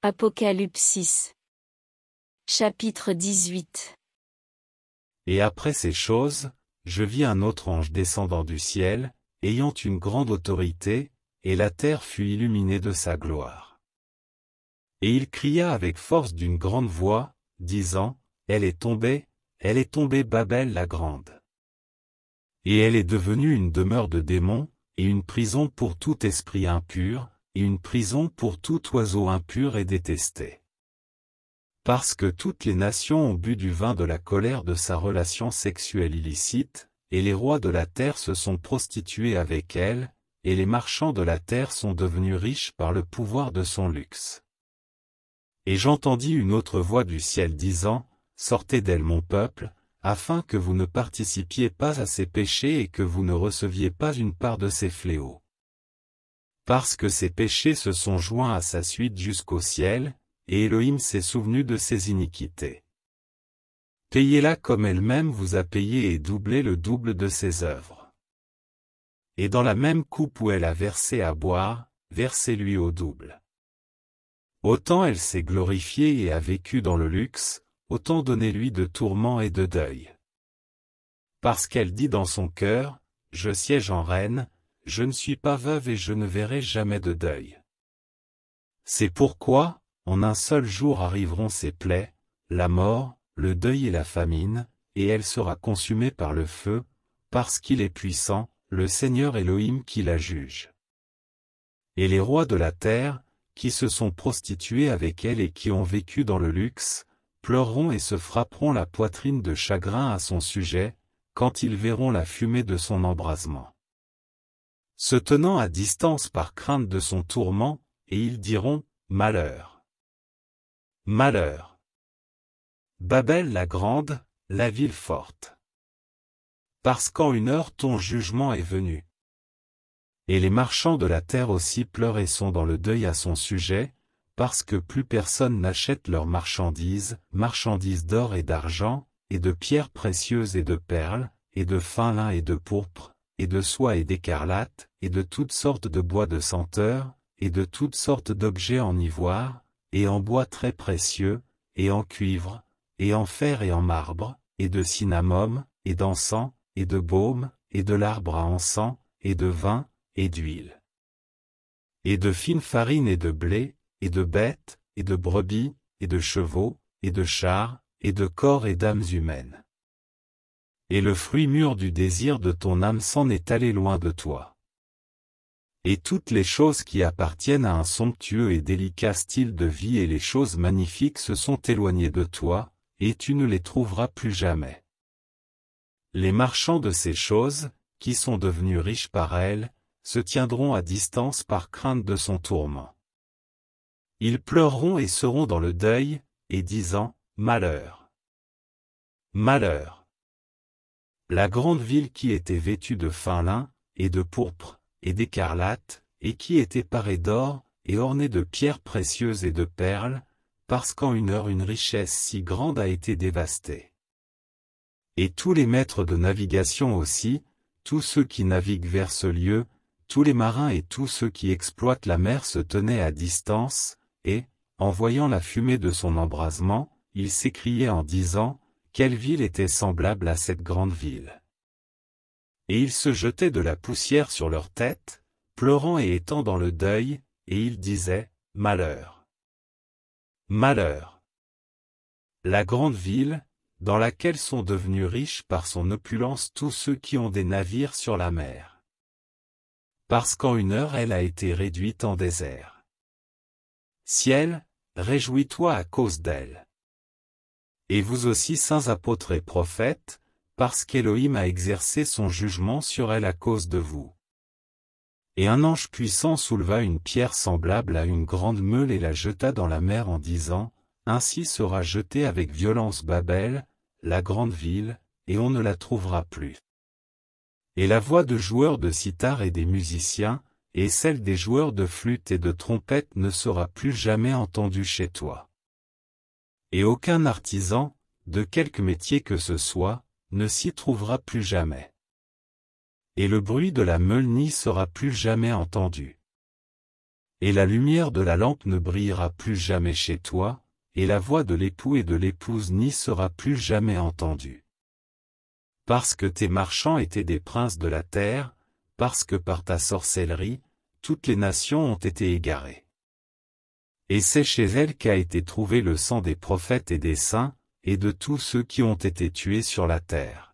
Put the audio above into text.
Apocalypse 6 Chapitre 18 Et après ces choses, je vis un autre ange descendant du ciel, ayant une grande autorité, et la terre fut illuminée de sa gloire. Et il cria avec force d'une grande voix, disant, Elle est tombée, elle est tombée Babel la grande. Et elle est devenue une demeure de démons, et une prison pour tout esprit impur, et une prison pour tout oiseau impur et détesté. Parce que toutes les nations ont bu du vin de la colère de sa relation sexuelle illicite, et les rois de la terre se sont prostitués avec elle, et les marchands de la terre sont devenus riches par le pouvoir de son luxe. Et j'entendis une autre voix du ciel disant, Sortez d'elle mon peuple, afin que vous ne participiez pas à ses péchés et que vous ne receviez pas une part de ses fléaux parce que ses péchés se sont joints à sa suite jusqu'au ciel, et Elohim s'est souvenu de ses iniquités. Payez-la comme elle-même vous a payé et doublé le double de ses œuvres. Et dans la même coupe où elle a versé à boire, versez-lui au double. Autant elle s'est glorifiée et a vécu dans le luxe, autant donnez-lui de tourments et de deuil. Parce qu'elle dit dans son cœur, Je siège en reine, je ne suis pas veuve et je ne verrai jamais de deuil. C'est pourquoi, en un seul jour arriveront ses plaies, la mort, le deuil et la famine, et elle sera consumée par le feu, parce qu'il est puissant, le Seigneur Elohim qui la juge. Et les rois de la terre, qui se sont prostitués avec elle et qui ont vécu dans le luxe, pleureront et se frapperont la poitrine de chagrin à son sujet, quand ils verront la fumée de son embrasement se tenant à distance par crainte de son tourment, et ils diront, Malheur. Malheur. Babel la grande, la ville forte. Parce qu'en une heure ton jugement est venu. Et les marchands de la terre aussi pleurent et sont dans le deuil à son sujet, parce que plus personne n'achète leurs marchandises, marchandises d'or et d'argent, et de pierres précieuses et de perles, et de fin lin et de pourpre, et de soie et d'écarlate, et de toutes sortes de bois de senteur, et de toutes sortes d'objets en ivoire, et en bois très précieux, et en cuivre, et en fer et en marbre, et de cinnamome, et d'encens, et de baume, et de l'arbre à encens, et de vin, et d'huile. Et de fine farine et de blé, et de bêtes, et de brebis, et de chevaux, et de chars, et de corps et d'âmes humaines et le fruit mûr du désir de ton âme s'en est allé loin de toi. Et toutes les choses qui appartiennent à un somptueux et délicat style de vie et les choses magnifiques se sont éloignées de toi, et tu ne les trouveras plus jamais. Les marchands de ces choses, qui sont devenus riches par elles, se tiendront à distance par crainte de son tourment. Ils pleureront et seront dans le deuil, et disant, Malheur. Malheur. La grande ville qui était vêtue de fin lin, et de pourpre, et d'écarlate, et qui était parée d'or, et ornée de pierres précieuses et de perles, parce qu'en une heure une richesse si grande a été dévastée. Et tous les maîtres de navigation aussi, tous ceux qui naviguent vers ce lieu, tous les marins et tous ceux qui exploitent la mer se tenaient à distance, et, en voyant la fumée de son embrasement, ils s'écriaient en disant, quelle ville était semblable à cette grande ville Et ils se jetaient de la poussière sur leurs têtes, pleurant et étant dans le deuil, et ils disaient, Malheur Malheur La grande ville, dans laquelle sont devenus riches par son opulence tous ceux qui ont des navires sur la mer. Parce qu'en une heure elle a été réduite en désert. Ciel, réjouis-toi à cause d'elle et vous aussi saints apôtres et prophètes, parce qu'Élohim a exercé son jugement sur elle à cause de vous. Et un ange puissant souleva une pierre semblable à une grande meule et la jeta dans la mer en disant, Ainsi sera jetée avec violence Babel, la grande ville, et on ne la trouvera plus. Et la voix de joueurs de cithare et des musiciens, et celle des joueurs de flûte et de trompette ne sera plus jamais entendue chez toi et aucun artisan, de quelque métier que ce soit, ne s'y trouvera plus jamais. Et le bruit de la meule n'y sera plus jamais entendu. Et la lumière de la lampe ne brillera plus jamais chez toi, et la voix de l'époux et de l'épouse n'y sera plus jamais entendue. Parce que tes marchands étaient des princes de la terre, parce que par ta sorcellerie, toutes les nations ont été égarées. Et c'est chez elle qu'a été trouvé le sang des prophètes et des saints, et de tous ceux qui ont été tués sur la terre.